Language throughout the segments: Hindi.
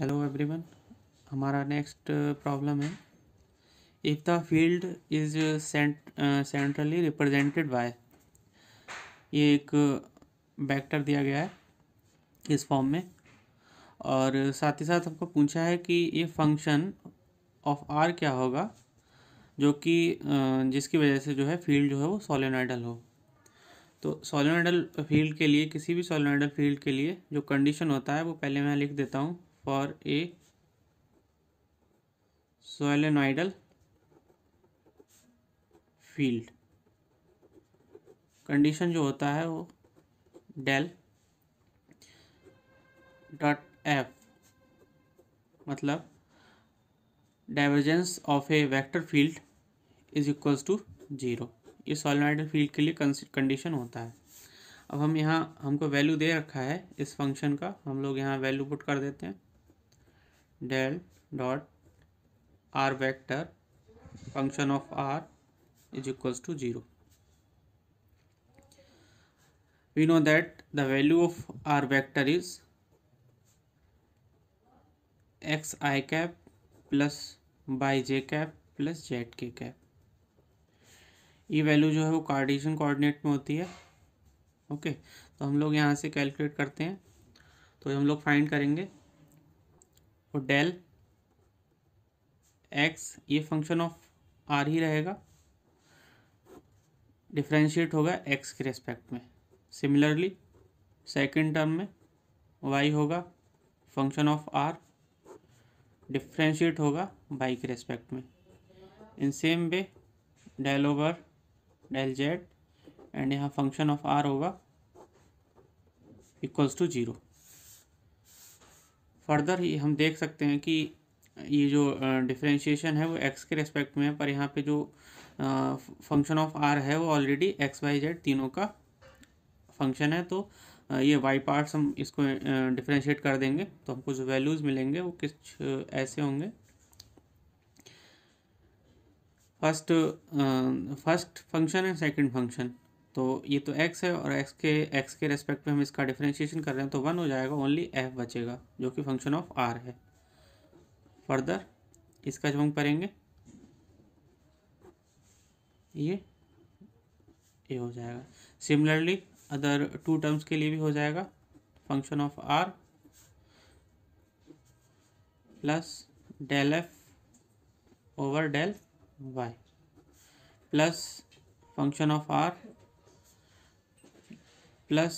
हेलो एवरीवन हमारा नेक्स्ट प्रॉब्लम uh, है if the field is centrally represented by ये एक वेक्टर uh, दिया गया है इस फॉर्म में और साथ ही साथ हमको पूछा है कि ये फंक्शन ऑफ आर क्या होगा जो कि uh, जिसकी वजह से जो है फील्ड जो है वो सोलिनाइडल हो तो सोलिनाइडल फील्ड के लिए किसी भी सोलिनाइडल फील्ड के लिए जो कंडीशन होता है वो पहले मैं लिख देता हूँ for a solenoidal field condition जो होता है वो डेल डॉट एफ मतलब divergence of a vector field is equals to zero ये सॉलिनाइडल फील्ड के लिए कंडीशन होता है अब हम यहाँ हमको वैल्यू दे रखा है इस फंक्शन का हम लोग यहाँ वैल्यू पुट कर देते हैं del dot R vector function of R is equals to zero we know that the value of R vector is X I cap plus Y J cap plus Z K cap ये वैल्यू जो है वो कार्डिशन कोऑर्डिनेट में होती है ओके okay. तो हम लोग यहाँ से कैलकुलेट करते हैं तो हम लोग फाइंड करेंगे डेल एक्स ये फंक्शन ऑफ आर ही रहेगा डिफ्रेंशिएट होगा एक्स के रेस्पेक्ट में सिमिलरली सेकेंड टर्म में वाई होगा फंक्शन ऑफ आर डिफ्रेंशिएट होगा वाई के रेस्पेक्ट में in same way del over del Z and यहाँ फंक्शन ऑफ आर होगा इक्वल्स टू जीरो फर्दर ही हम देख सकते हैं कि ये जो डिफ्रेंशिएशन है वो एक्स के रेस्पेक्ट में है पर यहाँ पे जो फंक्शन ऑफ आर है वो ऑलरेडी एक्स वाई जेड तीनों का फंक्शन है तो ये वाई पार्ट्स हम इसको डिफ्रेंशिएट कर देंगे तो हमको जो वैल्यूज़ मिलेंगे वो किस ऐसे होंगे first first function and second function तो ये तो x है और x के x के रेस्पेक्ट में हम इसका डिफ्रेंशिएशन कर रहे हैं तो वन हो जाएगा ओनली f बचेगा जो कि फंक्शन ऑफ r है फर्दर इसका जब हम करेंगे ये ये हो जाएगा सिमिलरली अदर टू टर्म्स के लिए भी हो जाएगा function of r plus del F over del Y plus function of R plus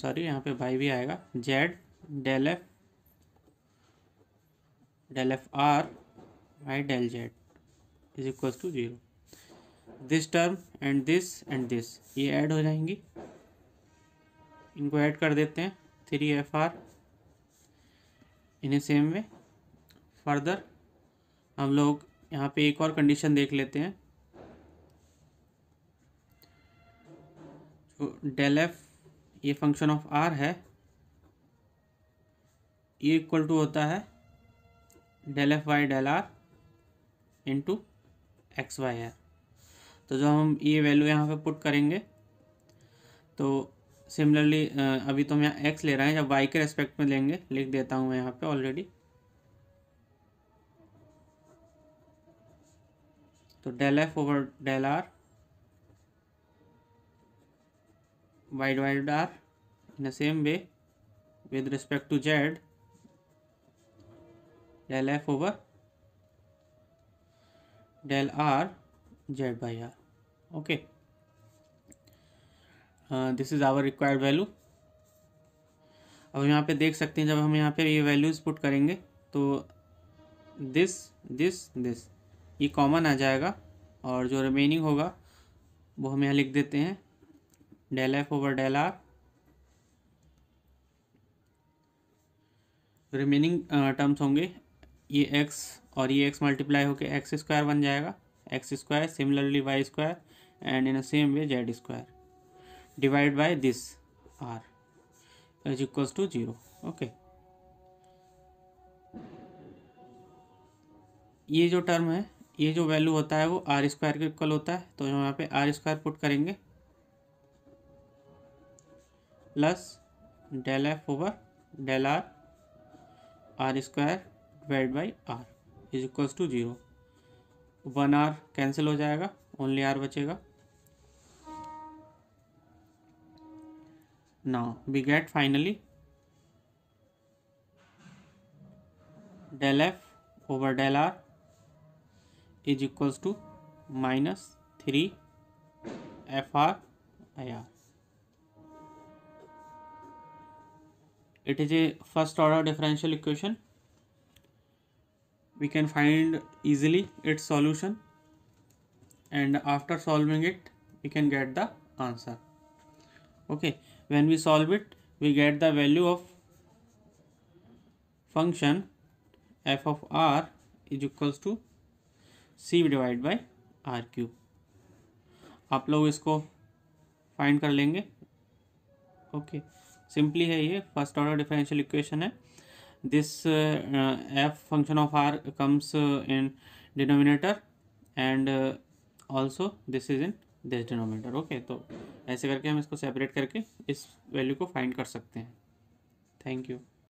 sorry यहाँ पे वाई भी आएगा Z del F del F R by del Z is equal to zero this term and this and this ये ऐड हो जाएंगी इनको ऐड कर देते हैं थ्री एफ आर इन्हें सेम वे फर्दर हम लोग यहाँ पे एक और कंडीशन देख लेते हैं डेल एफ ये फंक्शन ऑफ आर है ये इक्वल टू होता है del F Y del R into X Y R तो जब हम ये वैल्यू यहाँ पे पुट करेंगे तो सिमिलरली अभी तो हम यहाँ एक्स ले रहे हैं जब वाई के रेस्पेक्ट में लेंगे लिख देता हूँ मैं यहाँ पे ऑलरेडी तो del F over del R y divided r in the same way with respect to z del f over del r z by r okay uh, this is our required value अब यहाँ पे देख सकते हैं जब हम यहाँ पे ये वैल्यूज़ पुट करेंगे तो दिस दिस दिस ये कॉमन आ जाएगा और जो रिमेनिंग होगा वो हम यहाँ लिख देते हैं del F over del R remaining terms होंगे ये एक्स और ये एक्स मल्टीप्लाई होकर एक्स स्क्वायर बन जाएगा X square similarly Y square and in a same way Z square divide by this R is equals to zero okay ये जो टर्म है ये जो वैल्यू होता है वो आर स्क्वायर के इक्वल होता है तो यहाँ पे आर स्क्वायर पुट करेंगे plus del F over del R R square divide by R is equals to zero one R cancel हो जाएगा ओनली आर बचेगा we get finally del F over del R is equals to minus three F R I R it is a first order differential equation we can find easily its solution and after solving it we can get the answer okay when we solve it we get the value of function f of r is equals to c divided by r cube आप लोग इसको फाइंड कर लेंगे ओके okay. सिंपली है ये फर्स्ट ऑर्डर डिफरेंशियल इक्वेशन है this F function of R comes in denominator and also this is in this denominator okay तो ऐसे करके हम इसको सेपरेट करके इस वैल्यू को फाइंड कर सकते हैं थैंक यू